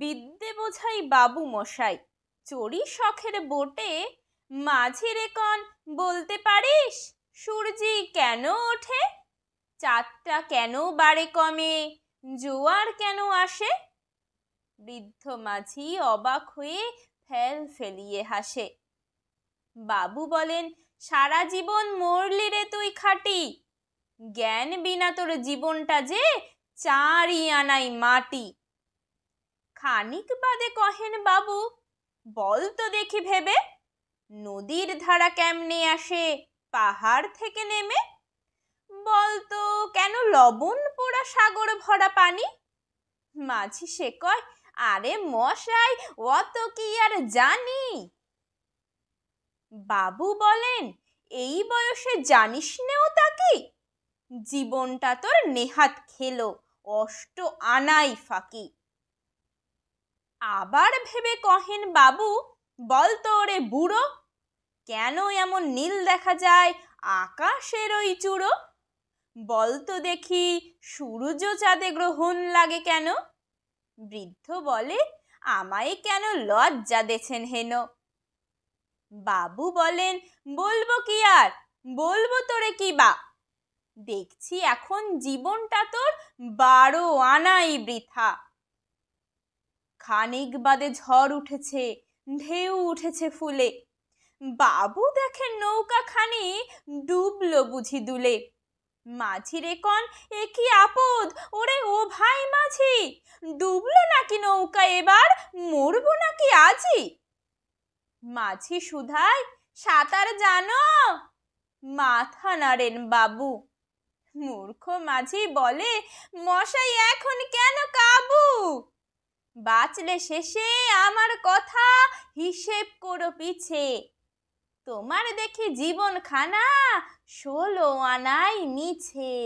বিদ্যে বোঝাই বাবু মশাই চড়ি শখের বোটে মাঝের কন বলতে পারিস সূর্যি কেন ওঠে চাঁদটা কেন বাড়ে কমে জোয়ার কেন আসে বৃদ্ধ মাঝি অবাক হয়ে ফেল ফেলিয়ে হাসে বাবু বলেন সারা জীবন মরলি রে তুই খাটি জ্ঞান বিনা তোর জীবনটা যে চারি আনাই মাটি খানিক বাদে কহেন বাবু বল তো দেখি ভেবে নদীর ধারা কেমনে আসে পাহাড় থেকে নেমে বল তো কেন লবণ পোড়া সাগর ভরা পানি মাঝি সে কয় আরে মশাই অত কি আর জানি বাবু বলেন এই বয়সে জানিস নেও তাকে জীবনটা তোর নেহাত খেলো অষ্ট আনাই ফাঁকি আবার ভেবে কহেন বাবু বল তো ওরে বুড়ো কেন এমন নীল দেখা যায় আকাশের ওই চূড়ো বলতো দেখি সূর্য চাঁদে গ্রহণ লাগে কেন বৃদ্ধ বলে আমায় কেন লজ্জা দেছেন হেন বাবু বলেন বলবো কি আর বলবো তোরে কি বা দেখছি এখন জীবনটা তোর বারো আনাই বৃথা খানিক বাদে ঝড় উঠেছে ঢেউ উঠেছে ফুলে বাবু দেখে খানি ডুবলো বুঝি দুলে মাঝি রে কন এ কি আপদ ওরে ও ভাই মাঝি ডুবলো নাকি নৌকা এবার মরবো নাকি আজি মাঝি সুধাই সাঁতার জানো মাথা নাড়েন বাবু মূর্খ মাঝি বলে মশাই এখন কেন কা বাঁচলে শেষে আমার কথা হিসেব করো পিছে তোমার দেখি জীবনখানা ষোলো আনাই মিছে